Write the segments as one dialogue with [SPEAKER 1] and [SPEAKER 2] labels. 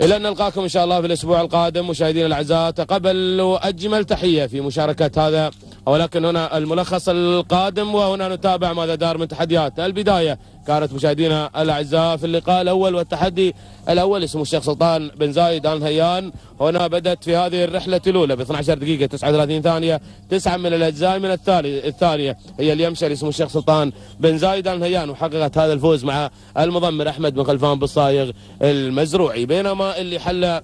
[SPEAKER 1] إلى أن نلقاكم إن شاء الله في الأسبوع القادم مشاهدينا الأعزاء تقبلوا أجمل تحية في مشاركة هذا ولكن هنا الملخص القادم وهنا نتابع ماذا دار من تحديات البداية كانت مشاهدينا الاعزاء في اللقاء الاول والتحدي الاول اسمه الشيخ سلطان بن زايد ال نهيان هنا بدات في هذه الرحله الاولى ب 12 دقيقه 39 ثانيه تسعه من الاجزاء من التالي الثانيه هي اليمشري اسمه الشيخ سلطان بن زايد ال نهيان وحققت هذا الفوز مع المضمر احمد بن خلفان بالصايغ المزروعي بينما اللي حل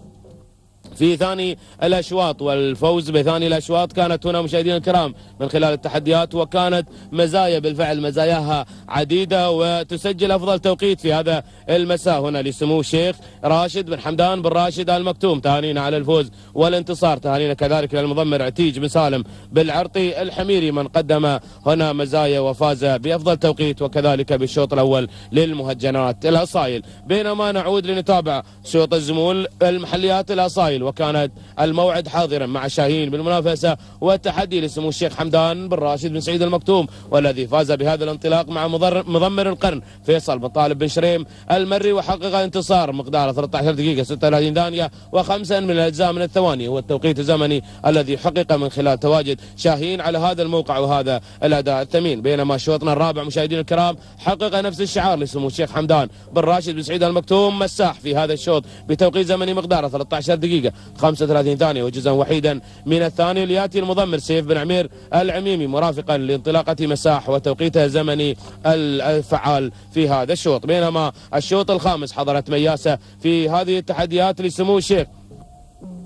[SPEAKER 1] في ثاني الأشواط والفوز بثاني الأشواط كانت هنا مشاهدينا الكرام من خلال التحديات وكانت مزايا بالفعل مزاياها عديدة وتسجل أفضل توقيت في هذا المساء هنا لسمو الشيخ راشد بن حمدان بن راشد آل مكتوم تهانينا على الفوز والانتصار تهانينا كذلك للمضمر عتيج بن سالم بالعرطي الحميري من قدم هنا مزايا وفاز بأفضل توقيت وكذلك بالشوط الأول للمهجنات الأصايل بينما نعود لنتابع شوط الزمول المحليات الأصايل وكانت الموعد حاضرا مع شاهين بالمنافسة والتحدي لسمو الشيخ حمدان بن راشد بن سعيد المكتوم والذي فاز بهذا الانطلاق مع مضمر القرن فيصل بن طالب بن شريم المري وحقق انتصار مقداره 13 دقيقة 36 ثانية وخمسا من الأجزاء من الثواني والتوقيت الزمني الذي حقق من خلال تواجد شاهين على هذا الموقع وهذا الأداء الثمين بينما شوطنا الرابع مشاهدينا الكرام حقق نفس الشعار لسمو الشيخ حمدان بن راشد بن سعيد المكتوم مساح في هذا الشوط بتوقيت زمني مقداره 13 دقيقة 35 ثانية وجزءا وحيدا من الثاني لياتي المضمر سيف بن عمير العميمي مرافقا لانطلاقة مساح وتوقيته الزمني الفعال في هذا الشوط بينما الشوط الخامس حضرت مياسة في هذه التحديات لسمو الشيخ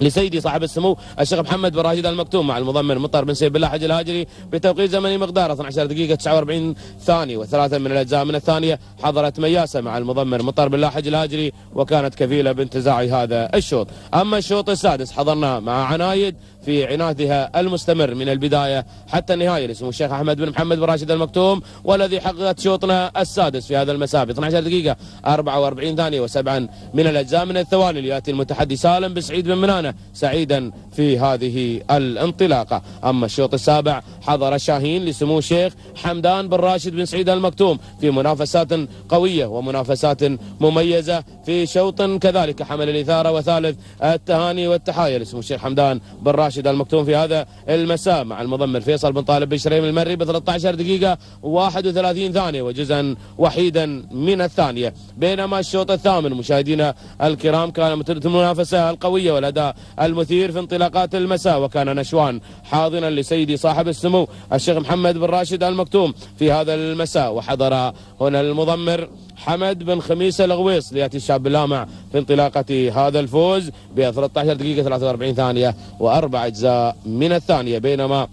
[SPEAKER 1] لسيدي صاحب السمو الشيخ محمد بن راشد المكتوم مع المضمن مطر بن سيف الله حج الهاجري بتوقيت زمني مقدار 12 دقيقة 49 ثانية وثلاثة من الأجزاء من الثانية حضرت مياسة مع المضمن مطر بن الله حج الهاجري وكانت كفيلة بانتزاع هذا الشوط أما الشوط السادس حضرناه مع عنايد في عنادها المستمر من البداية حتى النهاية لسمو الشيخ أحمد بن محمد بن راشد المكتوم والذي حققت شوطنا السادس في هذا المساء ب 12 دقيقة 44 ثانية وسبعا من الأجزاء من الثواني ليأتي المتحدي سالم بسعيد بن منانة سعيدا في هذه الانطلاقة أما الشوط السابع حضر شاهين لسمو الشيخ حمدان بن راشد بن سعيد المكتوم في منافسات قوية ومنافسات مميزة في شوط كذلك حمل الإثارة وثالث التهاني والتحايا لسمو الشيخ حمدان بن راشد المكتوم في هذا المساء مع المضمر فيصل بن طالب بن شريم المري ب 13 دقيقة 31 ثانية وجزءا وحيدا من الثانية بينما الشوط الثامن مشاهدينا الكرام كانت المنافسة القوية والأداء المثير في انطلاق حلقات المساء وكان نشوان حاضنا لسيدي صاحب السمو الشيخ محمد بن راشد المكتوم في هذا المساء وحضر هنا المضمر حمد بن خميس الغويص لياتي الشاب اللامع في انطلاقه هذا الفوز ب 13 دقيقه 43 ثانيه واربع اجزاء من الثانيه بينما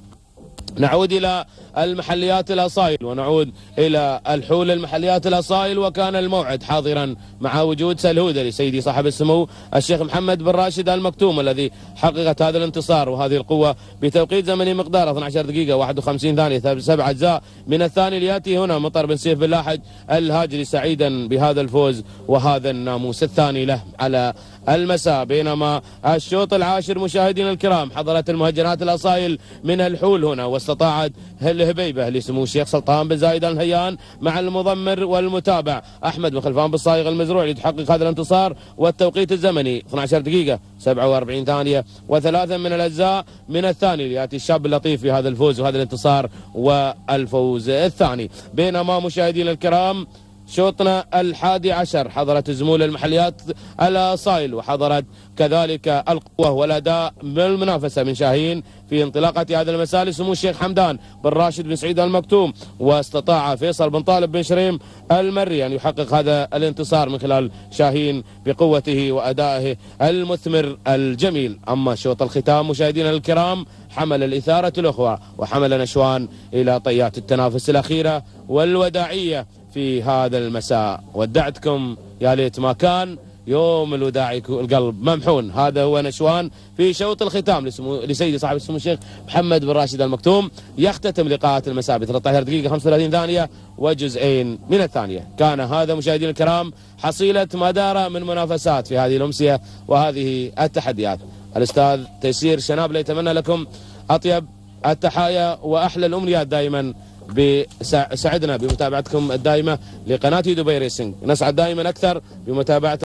[SPEAKER 1] نعود إلى المحليات الأصايل ونعود إلى الحول المحليات الأصايل وكان الموعد حاضرا مع وجود سلهودة لسيدي صاحب السمو الشيخ محمد بن راشد المكتوم الذي حققت هذا الانتصار وهذه القوة بتوقيت زمني مقدار 12 دقيقة 51 ثانية سبع أجزاء من الثاني ليأتي هنا مطر بن سيف بن لاحج الهاجري سعيدا بهذا الفوز وهذا الناموس الثاني له على المساء بينما الشوط العاشر مشاهدينا الكرام حضرت المهجنات الأصايل من الحول هنا واستطاعت الهبيبة لسمو الشيخ سلطان بن زايد الهيان مع المضمر والمتابع أحمد بن خلفان بالصايغ المزروع لتحقق هذا الانتصار والتوقيت الزمني 12 دقيقة 47 ثانية وثلاثة من الأجزاء من الثاني لياتي الشاب اللطيف في هذا الفوز وهذا الانتصار والفوز الثاني بينما مشاهدينا الكرام شوطنا الحادي عشر حضرت زمول المحليات الأصايل وحضرت كذلك القوة والأداء بالمنافسة من شاهين في انطلاقة هذا المساء لسمو الشيخ حمدان بن راشد بن سعيد المكتوم واستطاع فيصل بن طالب بن شريم المري أن يحقق هذا الانتصار من خلال شاهين بقوته وأدائه المثمر الجميل أما شوط الختام مشاهدينا الكرام حمل الإثارة الأخوة وحمل نشوان إلى طيات التنافس الأخيرة والوداعية في هذا المساء ودعتكم يا ليت ما كان يوم الوداع القلب ممحون هذا هو نشوان في شوط الختام لسمو... لسيدي صاحب السمو الشيخ محمد بن راشد المكتوم يختتم لقاءات المساء ب 13 دقيقة 35 ثانية وجزئين من الثانية كان هذا مشاهدينا الكرام حصيلة ما دار من منافسات في هذه الأمسية وهذه التحديات الأستاذ تيسير شناب يتمنى لكم أطيب التحايا وأحلى الأمنيات دائما سعدنا بمتابعتكم الدائمة لقناة دبي ريسنج نسعد دائما أكثر بمتابعة